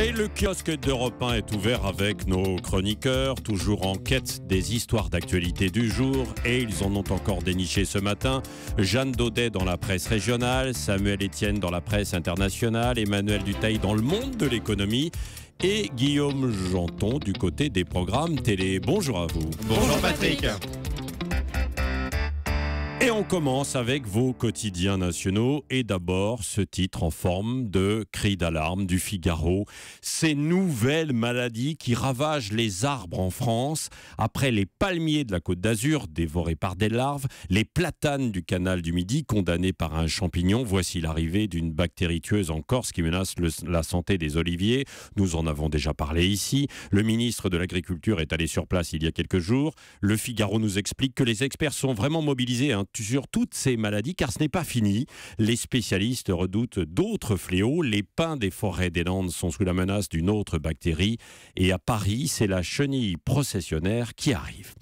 Et le kiosque d'Europe 1 est ouvert avec nos chroniqueurs, toujours en quête des histoires d'actualité du jour. Et ils en ont encore déniché ce matin. Jeanne Daudet dans la presse régionale, Samuel Etienne dans la presse internationale, Emmanuel Dutaille dans le monde de l'économie et Guillaume Janton du côté des programmes télé. Bonjour à vous. Bonjour Patrick. Et on commence avec vos quotidiens nationaux et d'abord ce titre en forme de cri d'alarme du Figaro. Ces nouvelles maladies qui ravagent les arbres en France après les palmiers de la Côte d'Azur dévorés par des larves, les platanes du canal du Midi condamnés par un champignon. Voici l'arrivée d'une bactérie tueuse en Corse qui menace la santé des oliviers. Nous en avons déjà parlé ici. Le ministre de l'Agriculture est allé sur place il y a quelques jours. Le Figaro nous explique que les experts sont vraiment mobilisés. Hein, sur toutes ces maladies, car ce n'est pas fini. Les spécialistes redoutent d'autres fléaux. Les pins des forêts des Landes sont sous la menace d'une autre bactérie. Et à Paris, c'est la chenille processionnaire qui arrive.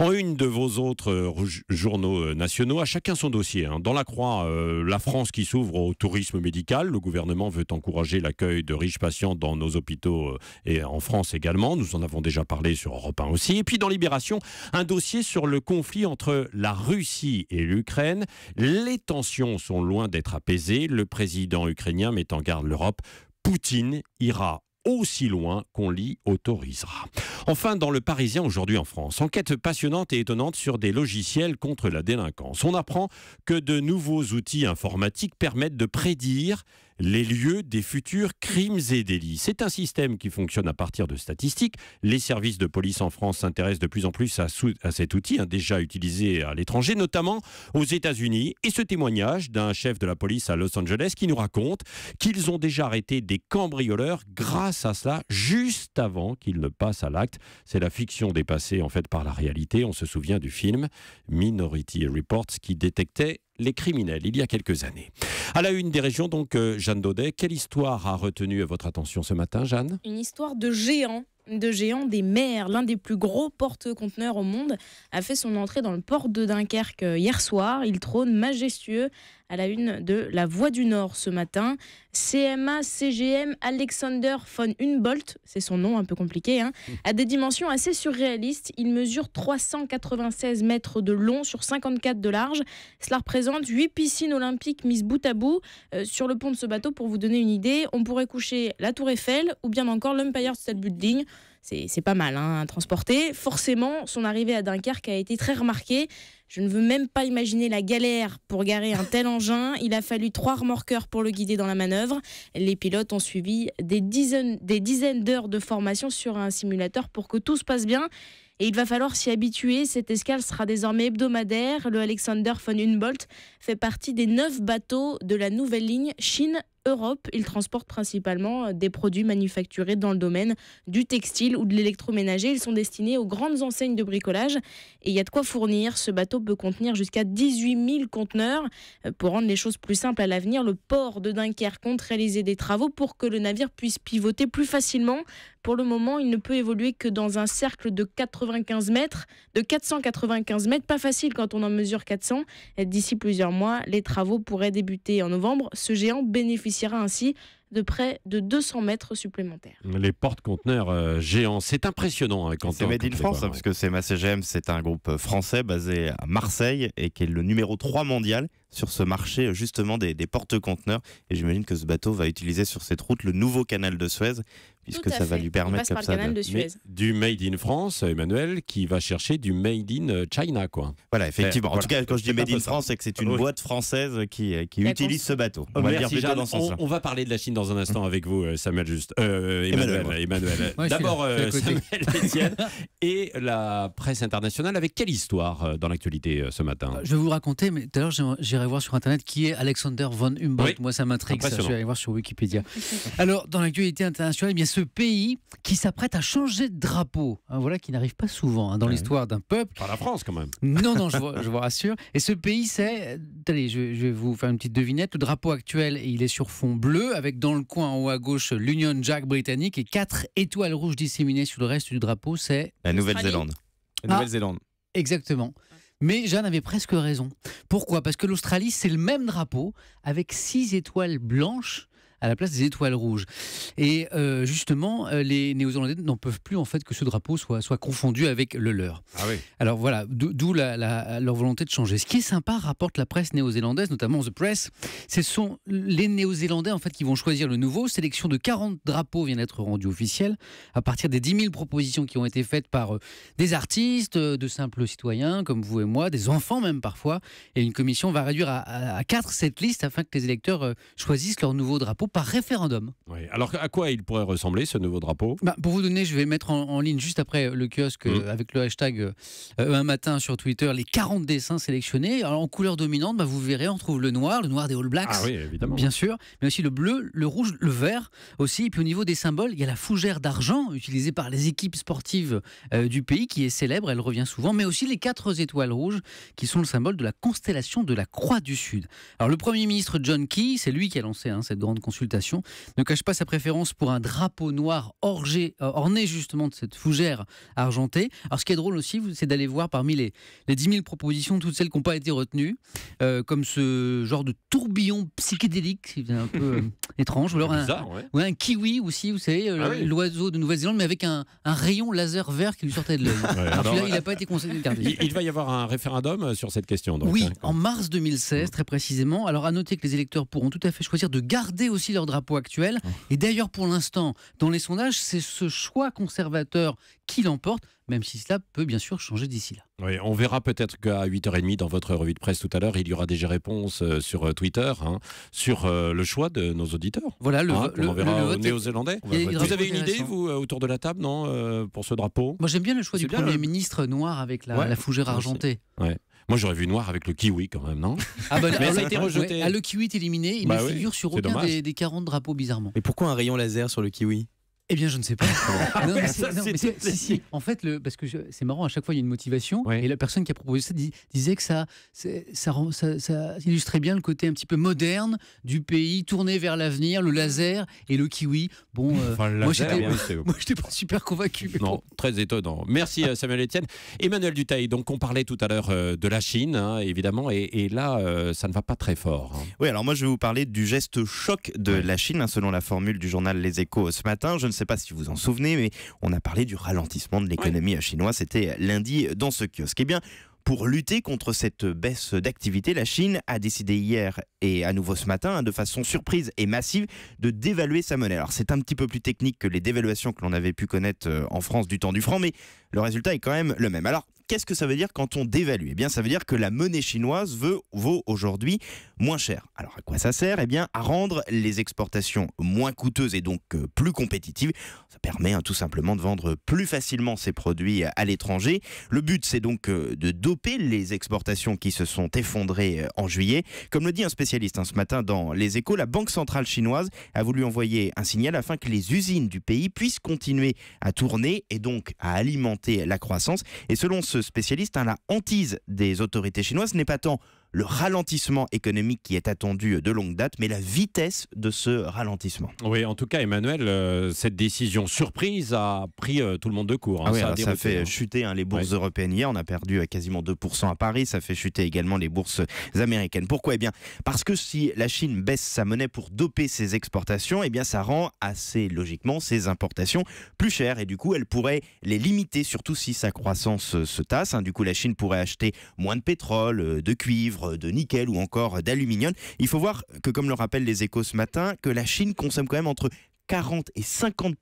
En une de vos autres euh, journaux euh, nationaux, à chacun son dossier. Hein. Dans la Croix, euh, la France qui s'ouvre au tourisme médical. Le gouvernement veut encourager l'accueil de riches patients dans nos hôpitaux et en France également. Nous en avons déjà parlé sur Europe 1 aussi. Et puis dans Libération, un dossier sur le conflit entre la Russie et l'Ukraine. Les tensions sont loin d'être apaisées. Le président ukrainien met en garde l'Europe Poutine ira aussi loin qu'on l'y autorisera. Enfin, dans le Parisien aujourd'hui en France, enquête passionnante et étonnante sur des logiciels contre la délinquance. On apprend que de nouveaux outils informatiques permettent de prédire les lieux des futurs crimes et délits. C'est un système qui fonctionne à partir de statistiques. Les services de police en France s'intéressent de plus en plus à, cet outil, hein, déjà utilisé à l'étranger, notamment aux États-Unis. Et ce témoignage d'un chef de la police à Los Angeles qui nous raconte qu'ils ont déjà arrêté des cambrioleurs grâce à cela, juste avant qu'ils ne passent à l'acte. C'est la fiction dépassée en fait par la réalité. On se souvient du film Minority Reports qui détectait les criminels il y a quelques années. À la une des régions, donc, euh, Jeanne Daudet, quelle histoire a retenu votre attention ce matin, Jeanne Une histoire de géant de géant des mers, l'un des plus gros porte-conteneurs au monde, a fait son entrée dans le port de Dunkerque euh, hier soir. Il trône majestueux à la une de La Voix du Nord ce matin. CMA CGM Alexander von Humboldt, c'est son nom un peu compliqué, hein, a des dimensions assez surréalistes. Il mesure 396 mètres de long sur 54 de large. Cela représente 8 piscines olympiques mises bout à bout. Euh, sur le pont de ce bateau, pour vous donner une idée, on pourrait coucher la Tour Eiffel ou bien encore l'Empire State Building c'est pas mal hein, à transporter. Forcément, son arrivée à Dunkerque a été très remarquée. Je ne veux même pas imaginer la galère pour garer un tel engin. Il a fallu trois remorqueurs pour le guider dans la manœuvre. Les pilotes ont suivi des dizaines des dizaines d'heures de formation sur un simulateur pour que tout se passe bien. Et il va falloir s'y habituer. Cette escale sera désormais hebdomadaire. Le Alexander von Humboldt fait partie des neuf bateaux de la nouvelle ligne Chine Europe. Ils transportent principalement euh, des produits manufacturés dans le domaine du textile ou de l'électroménager. Ils sont destinés aux grandes enseignes de bricolage et il y a de quoi fournir. Ce bateau peut contenir jusqu'à 18 000 conteneurs. Euh, pour rendre les choses plus simples à l'avenir, le port de Dunkerque compte réaliser des travaux pour que le navire puisse pivoter plus facilement. Pour le moment, il ne peut évoluer que dans un cercle de 95 mètres, de 495 mètres. Pas facile quand on en mesure 400. D'ici plusieurs mois, les travaux pourraient débuter en novembre. Ce géant bénéficie bénéficiera ainsi de près de 200 mètres supplémentaires. Les portes-conteneurs euh, géants, c'est impressionnant. Hein, quand c'est Made France, hein, parce que c'est CGM, c'est un groupe français basé à Marseille et qui est le numéro 3 mondial sur ce marché euh, justement des, des porte-conteneurs. Et j'imagine que ce bateau va utiliser sur cette route le nouveau canal de Suez ce que ça va lui permettre comme ça de... du made in France, Emmanuel, qui va chercher du made in euh, China, quoi. Voilà, effectivement. en tout cas, quand je dis made in France, c'est que c'est une boîte française qui, euh, qui utilise ce bateau. On va, dire dans on, on va parler de la Chine dans un instant mm. avec vous, euh, Samuel Juste, Emmanuel. Emmanuel. D'abord, Samuel et la presse internationale. Avec quelle histoire dans l'actualité ce matin Je vais vous raconter, mais tout à l'heure j'irai voir sur internet qui est Alexander von Humboldt. Moi, ça m'intrigue. Je vais aller voir sur Wikipédia. Alors, dans l'actualité internationale, bien sûr ce pays qui s'apprête à changer de drapeau. Hein, voilà qui n'arrive pas souvent hein, dans ah l'histoire d'un peuple. Pas la France quand même. Non, non, je, je vous rassure. Et ce pays, c'est... Allez, je, vais vous faire une petite devinette. Le drapeau actuel, il est sur fond bleu, avec dans le coin en haut à gauche l'Union Jack britannique et quatre étoiles rouges disséminées sur le reste du drapeau. C'est... La Nouvelle-Zélande. La Nouvelle-Zélande. Ah, exactement. Mais Jeanne avait presque raison. Pourquoi Parce que l'Australie, c'est le même drapeau avec six étoiles blanches à la place des étoiles rouges. Et euh, justement, euh, les Néo-Zélandais n'en peuvent plus en fait que ce drapeau soit, soit confondu avec le leur. Ah oui. Alors voilà, d'où leur volonté de changer. Ce qui est sympa, rapporte la presse néo-zélandaise, notamment The Press, ce sont les Néo-Zélandais en fait qui vont choisir le nouveau. Sélection de 40 drapeaux vient d'être rendue officielle à partir des 10 000 propositions qui ont été faites par euh, des artistes, de simples citoyens comme vous et moi, des enfants même parfois. Et une commission va réduire à, à 4 cette liste afin que les électeurs choisissent leur nouveau drapeau par référendum. Alors à quoi il pourrait ressembler ce nouveau drapeau bah, Pour vous donner, je vais mettre en, ligne juste après le kiosque mm. euh, avec le hashtag euh, un matin sur Twitter les 40 dessins sélectionnés. en couleur dominante, bah, vous verrez, on trouve le noir, le noir des All Blacks, ah bien sûr, mais aussi le bleu, le rouge, le vert aussi. Et puis au niveau des symboles, il y a la fougère d'argent utilisée par les équipes sportives euh, du pays qui est célèbre, elle revient souvent, mais aussi les quatre étoiles rouges qui sont le symbole de la constellation de la Croix du Sud. Alors le Premier ministre John Key, c'est lui qui a lancé hein, cette grande consultation consultation, ne cache pas sa préférence pour un drapeau noir orgé, euh, orné justement de cette fougère argentée. Alors ce qui est drôle aussi, c'est d'aller voir parmi les, les 10 000 propositions, toutes celles qui n'ont pas été retenues, euh, comme ce genre de tourbillon psychédélique, c'est un peu euh, étrange, ou alors un, kiwi aussi, vous savez, ah l'oiseau de Nouvelle-Zélande, mais avec un, rayon laser vert qui lui sortait de l'œil. il n'a pas été conseillé il, il, va y avoir un référendum sur cette question. oui, en mars 2016, très précisément. Alors à noter que les électeurs pourront tout à fait choisir de garder aussi leur drapeau actuel. Mmh. Et d'ailleurs, pour l'instant, dans les sondages, c'est ce choix conservateur qui l'emporte, même si cela peut bien sûr changer d'ici là. Oui, on verra peut-être qu'à 8h30 dans votre revue de presse tout à l'heure, il y aura déjà réponse euh, sur euh, Twitter, hein, sur euh, le choix de nos auditeurs. Voilà, le, hein, le, néo-zélandais. Vous avez une idée, vous, autour de la table, non, pour ce drapeau Moi, j'aime bien le choix du Premier ministre noir avec la, fougère argentée. Ouais. Moi, j'aurais vu noir avec le kiwi quand même, non Ah bah, ça a été rejeté. Ah, le kiwi est éliminé, il bah figure sur aucun des, des 40 drapeaux bizarrement. Mais pourquoi un rayon laser sur le kiwi eh bien, je ne sais pas. non, En fait, le, parce que c'est marrant, à chaque fois, il y a une motivation. Et la personne qui a proposé ça disait que ça ça, ça, illustrait bien le côté un petit peu moderne du pays, tourné vers l'avenir, le laser et le kiwi. Bon, euh, moi, je n'étais pas super convaincu. Non, très étonnant. Merci euh, Samuel Etienne. Emmanuel Dutaille, donc on parlait tout à l'heure euh, de la Chine, hein, évidemment, et, là, ça ne va pas très fort. Hein. Oui, alors moi, je vais vous parler du geste choc de la Chine, hein, selon la formule du journal Les Échos ce matin. Je ne sais pas si vous en souvenez, mais on a parlé du ralentissement de l'économie chinoise. C'était euh, lundi euh, dans ce kiosque. Eh bien, pour lutter contre cette baisse d'activité, la Chine a décidé hier et à nouveau ce matin, hein, de façon surprise et massive, de dévaluer sa monnaie. Alors c'est un petit peu plus technique que les dévaluations que l'on avait pu connaître euh, en France du temps du franc, mais le résultat est quand même le même. Alors Qu'est-ce que ça veut dire quand on dévalue Eh bien, ça veut dire que la monnaie chinoise vaut aujourd'hui moins cher. Alors, à quoi ça sert Eh bien, à rendre les exportations moins coûteuses et donc euh, plus compétitives. Ça permet hein, tout simplement de vendre plus facilement ses produits à l'étranger. Le but, c'est donc euh, de doper les exportations qui se sont effondrées euh, en juillet. Comme le dit un spécialiste hein, ce matin dans Les Échos, la Banque centrale chinoise a voulu envoyer un signal afin que les usines du pays puissent continuer à tourner et donc à alimenter la croissance. Et selon ce spécialiste, hein, la hantise des autorités chinoises n'est pas tant le ralentissement économique qui est attendu de longue date, mais la vitesse de ce ralentissement. Oui, en tout cas, Emmanuel, euh, cette décision surprise a pris euh, tout le monde de court. ça, fait chuter les bourses européennes hier. On a perdu euh, quasiment 2% à Paris. Ça fait chuter également les bourses américaines. Pourquoi Eh bien, parce que si la Chine baisse sa monnaie pour doper ses exportations, eh bien, ça rend assez logiquement ses importations plus chères. Et du coup, elle pourrait les limiter, surtout si sa croissance se tasse. Hein. Du coup, la Chine pourrait acheter moins de pétrole, de cuivre de nickel ou encore d'aluminium. Il faut voir que, comme le rappellent les échos ce matin, que la Chine consomme quand même entre 40 et 50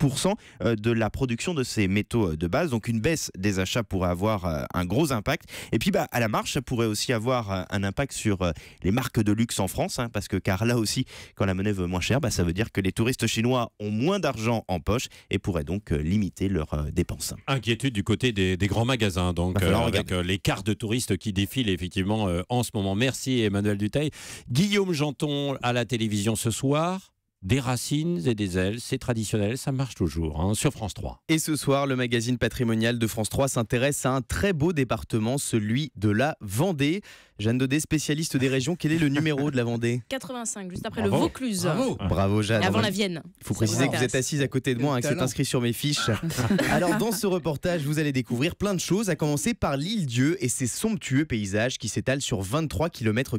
euh, de la production de ces métaux euh, de base. Donc une baisse des achats pourrait avoir euh, un gros impact. Et puis bah, à la marche, ça pourrait aussi avoir un impact sur les marques de luxe en France, hein, parce que car là aussi, quand la monnaie veut moins cher, bah, ça veut dire que les touristes chinois ont moins d'argent en poche et pourraient donc limiter leurs dépenses. Inquiétude du côté des, grands magasins, donc bah, avec les cartes de touristes qui défilent effectivement en ce moment. Merci Emmanuel Duteil. Guillaume Janton à la télévision ce soir des racines et des ailes, c'est traditionnel, ça marche toujours hein, sur France 3. Et ce soir, le magazine patrimonial de France 3 s'intéresse à un très beau département, celui de la Vendée. Jeanne Daudet, spécialiste des régions, quel est le numéro de la Vendée 85, juste après le Vaucluse. Bravo, ah. Bravo Jeanne. Et avant la Vienne. Il faut préciser que vous êtes assise à côté de moi, hein, que c'est inscrit sur mes fiches. Alors dans ce reportage, vous allez découvrir plein de choses, à commencer par l'île Dieu et ses somptueux paysages qui s'étalent sur 23 km,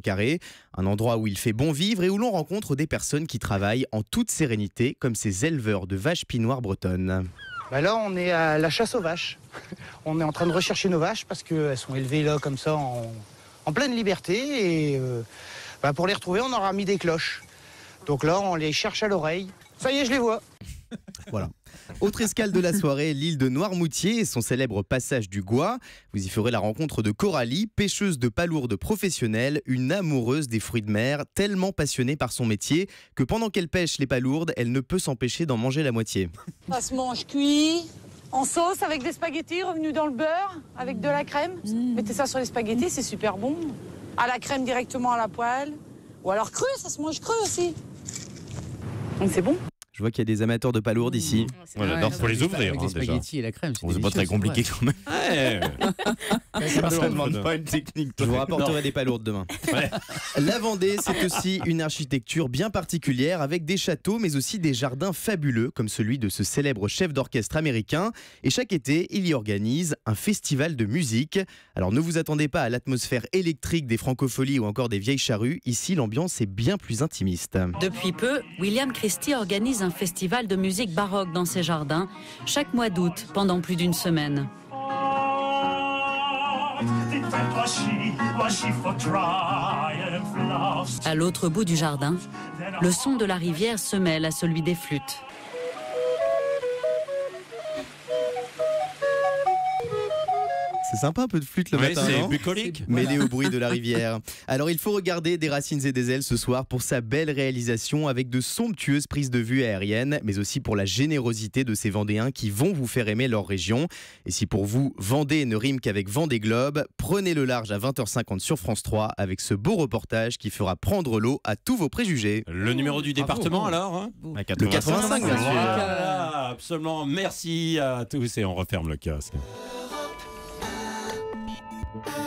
un endroit où il fait bon vivre et où l'on rencontre des personnes qui travaillent en en toute sérénité, comme ces éleveurs de vaches pinoires bretonnes. Bah là, on est à la chasse aux vaches. on est en train de rechercher nos vaches parce qu'elles sont élevées là comme ça en, pleine liberté. Et euh, bah, pour les retrouver, on aura mis des cloches. Donc là, on les cherche à l'oreille. Ça y est, je les vois. voilà. Autre escale de la soirée, l'île de Noirmoutier et son célèbre passage du Gois. Vous y ferez la rencontre de Coralie, pêcheuse de palourdes professionnelle, une amoureuse des fruits de mer, tellement passionnée par son métier que pendant qu'elle pêche les palourdes, elle ne peut s'empêcher d'en manger la moitié. Ça se mange cuit, en sauce avec des spaghettis revenus dans le beurre, avec de la crème. Mmh. Mettez ça sur les spaghettis, c'est super bon. À la crème directement à la poêle. Ou alors cru, ça se mange cru aussi. Donc c'est bon. Je vois qu'il y a des amateurs de palourdes ici. Mmh, ouais, J'adore, faut ah, les ouvrir. hein, les spaghettis déjà. la crème. C'est pas très compliqué quand même. Ah, je vous rapporterai des palourdes demain. La Vendée, c'est aussi une architecture bien particulière avec des châteaux, mais aussi des jardins fabuleux, comme celui de ce célèbre chef d'orchestre américain. Et chaque été, il y organise un festival de musique. Alors ne vous attendez pas à l'atmosphère électrique des francopholies ou encore des vieilles charrues. Ici, l'ambiance est bien plus intimiste. Depuis peu, William Christie organise un festival de musique baroque dans ses jardins chaque mois d'août pendant plus d'une semaine. À l'autre bout du jardin, le son de la rivière se mêle à celui des flûtes. C'est sympa, un peu de flûte le ouais, matin. C'est bucolique. Mêlé au bruit de la rivière. Alors, il faut regarder Des Racines et des Ailes ce soir pour sa belle réalisation avec de somptueuses prises de vue aériennes, mais aussi pour la générosité de ces Vendéens qui vont vous faire aimer leur région. Et si pour vous, Vendée ne rime qu'avec Vendée Globe, prenez le large à 20h50 sur France 3 avec ce beau reportage qui fera prendre l'eau à tous vos préjugés. Le numéro du département alors hein Le 85, ah, absolument. Merci à tous et on referme le casque. thank you